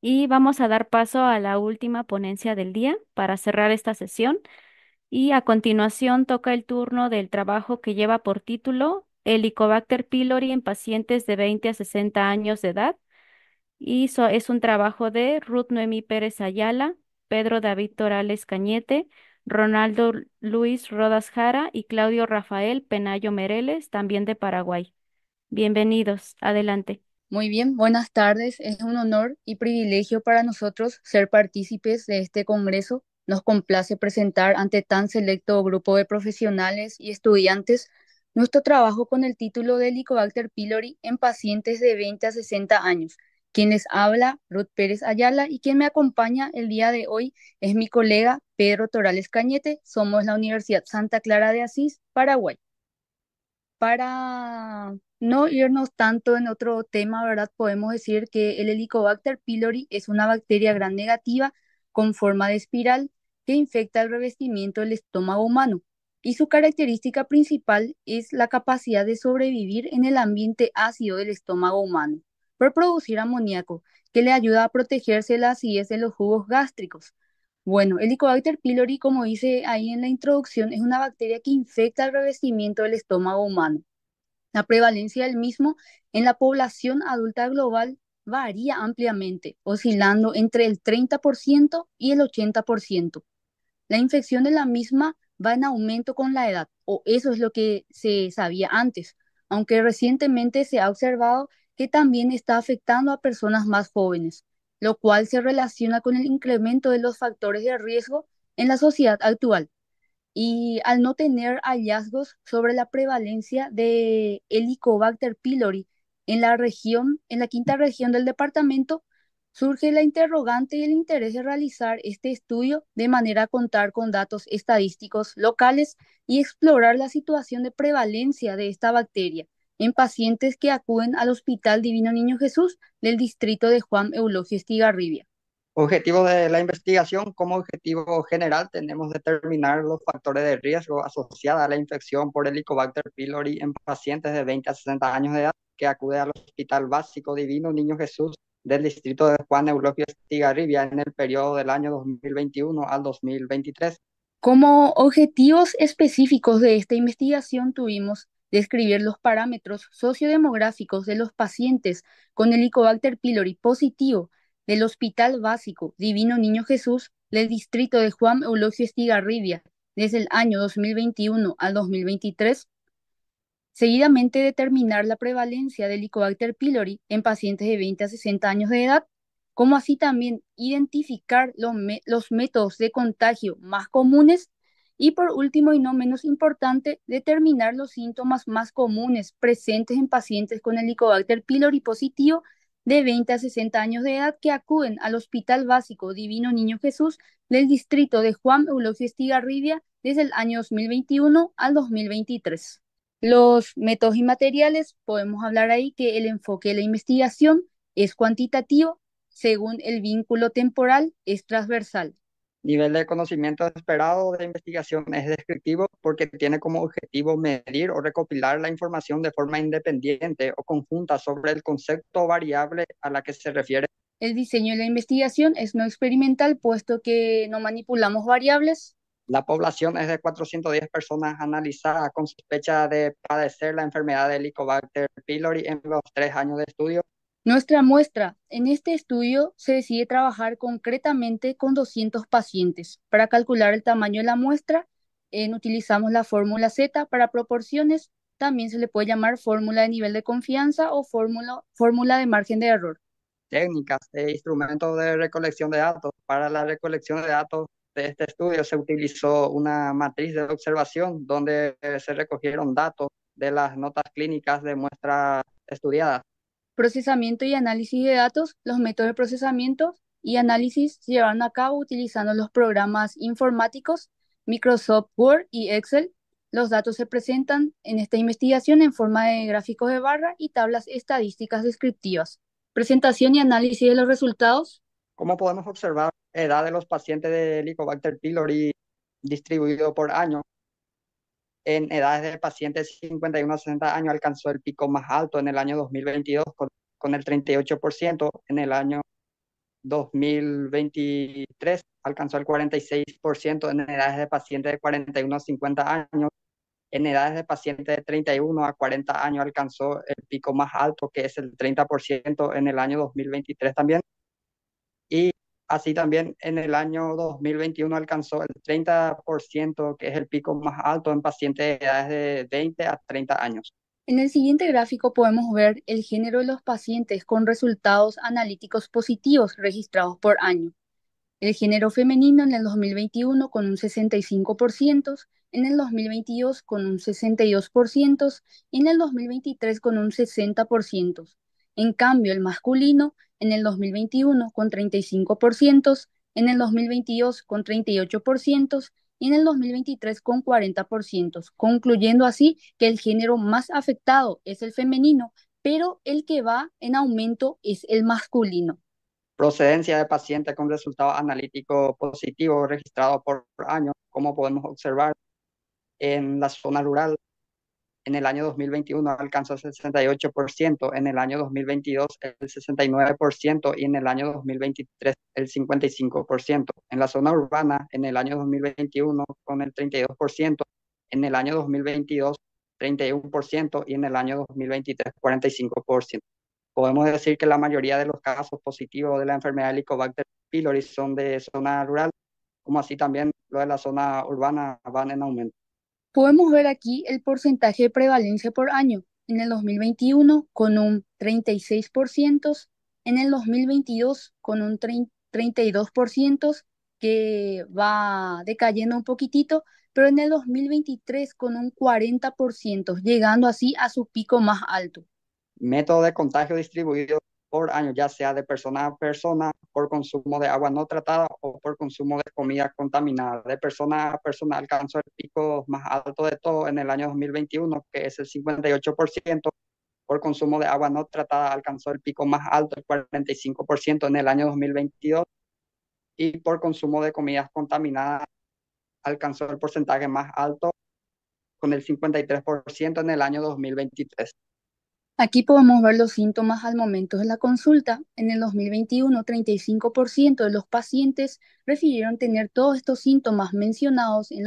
y vamos a dar paso a la última ponencia del día para cerrar esta sesión. Y a continuación toca el turno del trabajo que lleva por título Helicobacter pylori en pacientes de 20 a 60 años de edad. Y es un trabajo de Ruth Noemí Pérez Ayala, Pedro David Torales Cañete, Ronaldo Luis Rodas Jara y Claudio Rafael Penayo Mereles, también de Paraguay. Bienvenidos, adelante. Muy bien, buenas tardes. Es un honor y privilegio para nosotros ser partícipes de este Congreso. Nos complace presentar ante tan selecto grupo de profesionales y estudiantes nuestro trabajo con el título de Helicobacter pylori en pacientes de 20 a 60 años. Quien les habla, Ruth Pérez Ayala, y quien me acompaña el día de hoy es mi colega Pedro Torales Cañete. Somos la Universidad Santa Clara de Asís, Paraguay. Para no irnos tanto en otro tema, ¿verdad? Podemos decir que el Helicobacter pylori es una bacteria gran negativa con forma de espiral que infecta el revestimiento del estómago humano y su característica principal es la capacidad de sobrevivir en el ambiente ácido del estómago humano por producir amoníaco, que le ayuda a protegerse de la acidez de los jugos gástricos. Bueno, Helicobacter pylori, como dice ahí en la introducción, es una bacteria que infecta el revestimiento del estómago humano la prevalencia del mismo en la población adulta global varía ampliamente, oscilando entre el 30% y el 80%. La infección de la misma va en aumento con la edad, o eso es lo que se sabía antes, aunque recientemente se ha observado que también está afectando a personas más jóvenes, lo cual se relaciona con el incremento de los factores de riesgo en la sociedad actual, y al no tener hallazgos sobre la prevalencia de Helicobacter pylori en la región, en la quinta región del departamento, surge la interrogante y el interés de realizar este estudio de manera a contar con datos estadísticos locales y explorar la situación de prevalencia de esta bacteria en pacientes que acuden al Hospital Divino Niño Jesús del distrito de Juan Eulogio Estigarribia. Objetivo de la investigación, como objetivo general, tenemos determinar los factores de riesgo asociados a la infección por Helicobacter pylori en pacientes de 20 a 60 años de edad que acude al Hospital Básico Divino Niño Jesús del distrito de Juan Eulogio Estigarribia en el periodo del año 2021 al 2023. Como objetivos específicos de esta investigación tuvimos describir los parámetros sociodemográficos de los pacientes con Helicobacter pylori positivo del Hospital Básico Divino Niño Jesús del distrito de Juan Eulogio Estigarribia desde el año 2021 al 2023, seguidamente determinar la prevalencia del Helicobacter pylori en pacientes de 20 a 60 años de edad, como así también identificar los, métodos de contagio más comunes y por último y no menos importante, determinar los síntomas más comunes presentes en pacientes con Helicobacter pylori positivo de 20 a 60 años de edad que acuden al Hospital Básico Divino Niño Jesús del distrito de Juan Eulogio Estigarribia desde el año 2021 al 2023. Los métodos y materiales, podemos hablar ahí que el enfoque de la investigación es cuantitativo, según el vínculo temporal es transversal. Nivel de conocimiento esperado de investigación es descriptivo porque tiene como objetivo medir o recopilar la información de forma independiente o conjunta sobre el concepto variable a la que se refiere. El diseño de la investigación es no experimental puesto que no manipulamos variables. La población es de 410 personas analizadas con sospecha de padecer la enfermedad de Helicobacter pylori en los tres años de estudio nuestra muestra en este estudio se decide trabajar concretamente con 200 pacientes. Para calcular el tamaño de la muestra, utilizamos la fórmula Z para proporciones. También se le puede llamar fórmula de nivel de confianza o fórmula, fórmula de margen de error. Técnicas e instrumentos de recolección de datos. Para la recolección de datos de este estudio se utilizó una matriz de observación donde se recogieron datos de las notas clínicas de muestra estudiadas procesamiento y análisis de datos, los métodos de procesamiento y análisis se llevaron a cabo utilizando los programas informáticos Microsoft Word y Excel. Los datos se presentan en esta investigación en forma de gráficos de barra y tablas estadísticas descriptivas. Presentación y análisis de los resultados. Como podemos observar, edad de los pacientes de Helicobacter pylori distribuido por año en edades pacientes de 51 a 60 años alcanzó el pico más alto en el año 2022 con, con el 38%, en el año 2023 alcanzó el 46% en edades de pacientes de 41 a 50 años, en edades de pacientes de 31 a 40 años alcanzó el pico más alto que es el 30% en el año 2023 también. Y Así también en el año 2021 alcanzó el 30%, que es el pico más alto en pacientes de edades de 20 a 30 años. En el siguiente gráfico podemos ver el género de los pacientes con resultados analíticos positivos registrados por año. El género femenino en el 2021 con un 65%, en el 2022 con un 62% y en el 2023 con un 60%. En cambio, el masculino en el 2021 con 35%, en el 2022 con 38% y en el 2023 con 40%, concluyendo así que el género más afectado es el femenino, pero el que va en aumento es el masculino. Procedencia de pacientes con resultado analítico positivo registrado por año, como podemos observar en la zona rural en el año 2021 alcanzó el 68%, en el año 2022 el 69% y en el año 2023 el 55%. En la zona urbana, en el año 2021 con el 32%, en el año 2022 31% y en el año 2023 45%. Podemos decir que la mayoría de los casos positivos de la enfermedad Helicobacter pylori son de zona rural, como así también lo de la zona urbana van en aumento. Podemos ver aquí el porcentaje de prevalencia por año, en el 2021 con un 36%, en el 2022 con un 32% que va decayendo un poquitito, pero en el 2023 con un 40%, llegando así a su pico más alto. Método de contagio distribuido por año, ya sea de persona a persona, por consumo de agua no tratada o por consumo de comida contaminada. De persona a persona alcanzó el pico más alto de todo en el año 2021, que es el 58%. Por consumo de agua no tratada alcanzó el pico más alto, el 45% en el año 2022. Y por consumo de comidas contaminadas alcanzó el porcentaje más alto, con el 53% en el año 2023. Aquí podemos ver los síntomas al momento de la consulta. En el 2021, 35% de los pacientes refirieron tener todos estos síntomas mencionados en,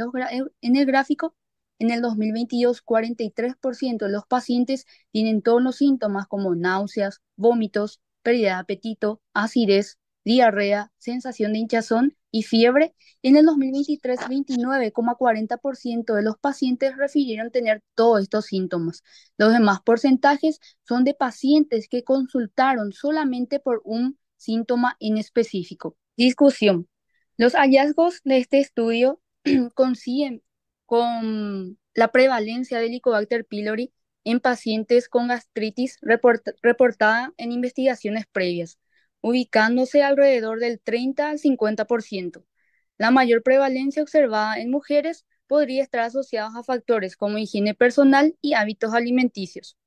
el gráfico. En el 2022, 43% de los pacientes tienen todos los síntomas como náuseas, vómitos, pérdida de apetito, acidez, diarrea, sensación de hinchazón y fiebre, en el 2023 29,40% de los pacientes refirieron tener todos estos síntomas. Los demás porcentajes son de pacientes que consultaron solamente por un síntoma en específico. Discusión. Los hallazgos de este estudio coinciden con la prevalencia de Helicobacter pylori en pacientes con gastritis reportada en investigaciones previas ubicándose alrededor del 30 al 50%. La mayor prevalencia observada en mujeres podría estar asociada a factores como higiene personal y hábitos alimenticios.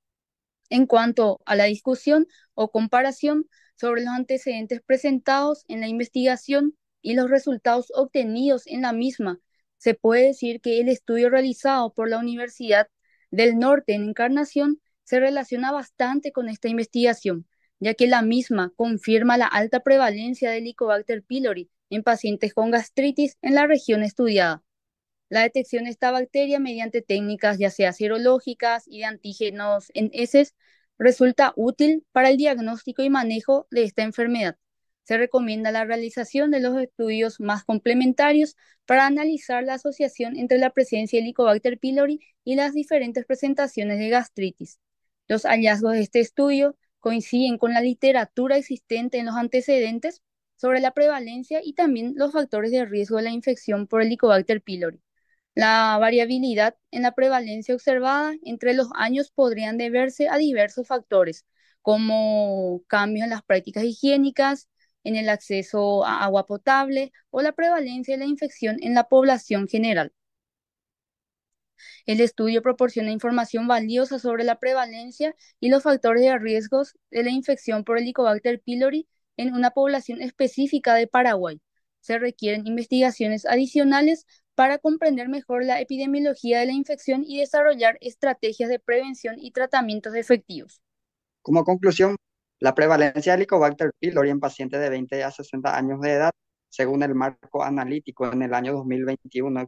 En cuanto a la discusión o comparación sobre los antecedentes presentados en la investigación y los resultados obtenidos en la misma, se puede decir que el estudio realizado por la Universidad del Norte en Encarnación se relaciona bastante con esta investigación, ya que la misma confirma la alta prevalencia de Helicobacter pylori en pacientes con gastritis en la región estudiada. La detección de esta bacteria mediante técnicas ya sea serológicas y de antígenos en heces resulta útil para el diagnóstico y manejo de esta enfermedad. Se recomienda la realización de los estudios más complementarios para analizar la asociación entre la presencia de Helicobacter pylori y las diferentes presentaciones de gastritis. Los hallazgos de este estudio coinciden con la literatura existente en los antecedentes sobre la prevalencia y también los factores de riesgo de la infección por Helicobacter pylori. La variabilidad en la prevalencia observada entre los años podrían deberse a diversos factores, como cambios en las prácticas higiénicas, en el acceso a agua potable o la prevalencia de la infección en la población general. El estudio proporciona información valiosa sobre la prevalencia y los factores de riesgos de la infección por Helicobacter pylori en una población específica de Paraguay. Se requieren investigaciones adicionales para comprender mejor la epidemiología de la infección y desarrollar estrategias de prevención y tratamientos efectivos. Como conclusión, la prevalencia de Helicobacter pylori en pacientes de 20 a 60 años de edad, según el marco analítico en el año 2021,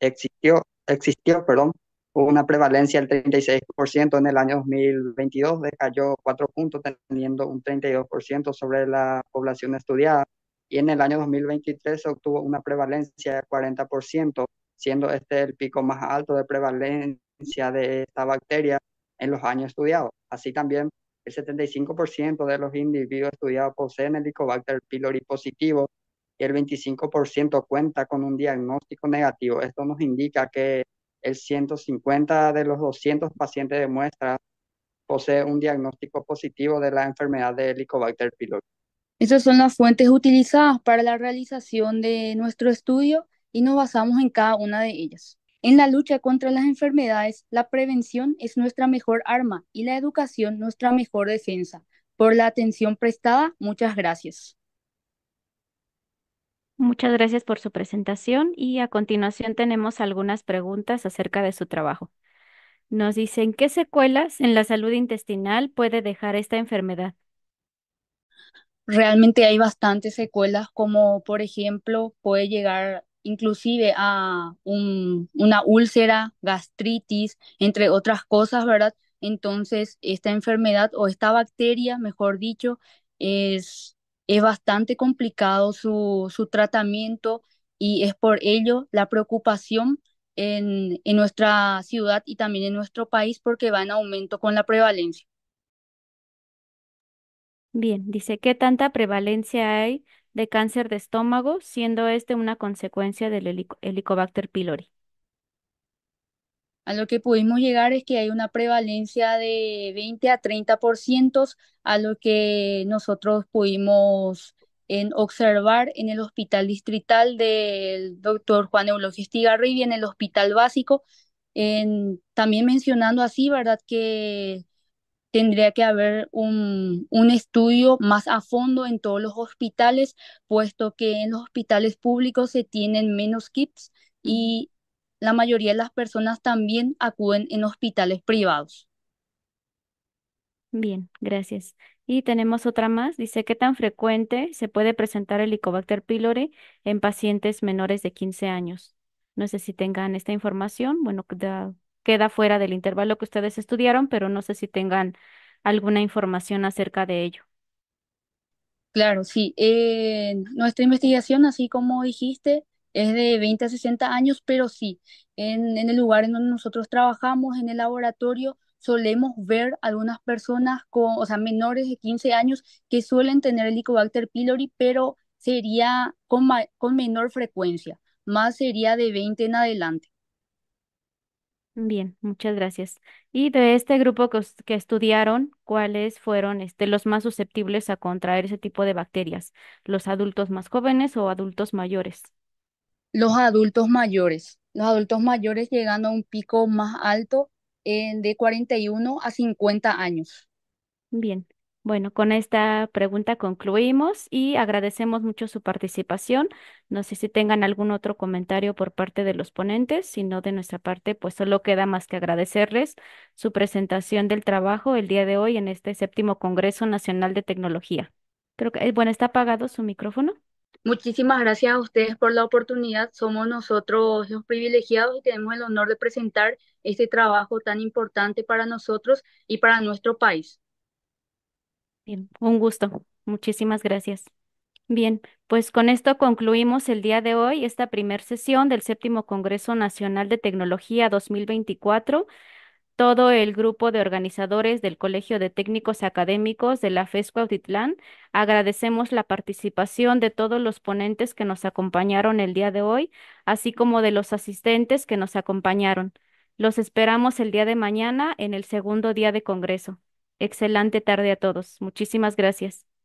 existió existió perdón, una prevalencia del 36% en el año 2022, decayó 4 puntos teniendo un 32% sobre la población estudiada y en el año 2023 se obtuvo una prevalencia del 40%, siendo este el pico más alto de prevalencia de esta bacteria en los años estudiados. Así también el 75% de los individuos estudiados poseen el Helicobacter pylori positivo y el 25% cuenta con un diagnóstico negativo. Esto nos indica que el 150 de los 200 pacientes de muestra posee un diagnóstico positivo de la enfermedad de Helicobacter pylori. Esas son las fuentes utilizadas para la realización de nuestro estudio y nos basamos en cada una de ellas. En la lucha contra las enfermedades, la prevención es nuestra mejor arma y la educación nuestra mejor defensa. Por la atención prestada, muchas gracias. Muchas gracias por su presentación y a continuación tenemos algunas preguntas acerca de su trabajo. Nos dicen, ¿qué secuelas en la salud intestinal puede dejar esta enfermedad? Realmente hay bastantes secuelas, como por ejemplo puede llegar inclusive a una úlcera, gastritis, entre otras cosas, ¿verdad? Entonces, esta enfermedad o esta bacteria, mejor dicho, es es bastante complicado su, su tratamiento y es por ello la preocupación en, nuestra ciudad y también en nuestro país porque va en aumento con la prevalencia. Bien, dice, ¿qué tanta prevalencia hay de cáncer de estómago, siendo este una consecuencia del Helicobacter pylori? A lo que pudimos llegar es que hay una prevalencia de 20 a 30% por a lo que nosotros pudimos en observar en el hospital distrital del doctor Juan Eulogio y en el hospital básico, también mencionando así, ¿verdad? Que tendría que haber un, un, estudio más a fondo en todos los hospitales, puesto que en los hospitales públicos se tienen menos kits y la mayoría de las personas también acuden en hospitales privados. Bien, gracias. Y tenemos otra más. Dice, ¿qué tan frecuente se puede presentar el Helicobacter pylori en pacientes menores de 15 años? No sé si tengan esta información. Bueno, queda, fuera del intervalo que ustedes estudiaron, pero no sé si tengan alguna información acerca de ello. Claro, sí. Eh, nuestra investigación, así como dijiste, es de 20 a 60 años, pero sí, en, el lugar en donde nosotros trabajamos, en el laboratorio, solemos ver algunas personas con, o sea, menores de 15 años que suelen tener Helicobacter pylori, pero sería con, menor frecuencia, más sería de 20 en adelante. Bien, muchas gracias. Y de este grupo que, que estudiaron, ¿cuáles fueron este, los más susceptibles a contraer ese tipo de bacterias? ¿Los adultos más jóvenes o adultos mayores? los adultos mayores. Los adultos mayores llegando a un pico más alto en eh, de 41 a 50 años. Bien, bueno, con esta pregunta concluimos y agradecemos mucho su participación. No sé si tengan algún otro comentario por parte de los ponentes, si no de nuestra parte, pues solo queda más que agradecerles su presentación del trabajo el día de hoy en este séptimo Congreso Nacional de Tecnología. Creo que, eh, bueno, está apagado su micrófono. Muchísimas gracias a ustedes por la oportunidad. Somos nosotros los privilegiados y tenemos el honor de presentar este trabajo tan importante para nosotros y para nuestro país. Bien, un gusto. Muchísimas gracias. Bien, pues con esto concluimos el día de hoy esta primera sesión del séptimo Congreso Nacional de Tecnología 2024 todo el grupo de organizadores del Colegio de Técnicos Académicos de la FESCO Autitlán. Agradecemos la participación de todos los ponentes que nos acompañaron el día de hoy, así como de los asistentes que nos acompañaron. Los esperamos el día de mañana en el segundo día de Congreso. Excelente tarde a todos. Muchísimas gracias.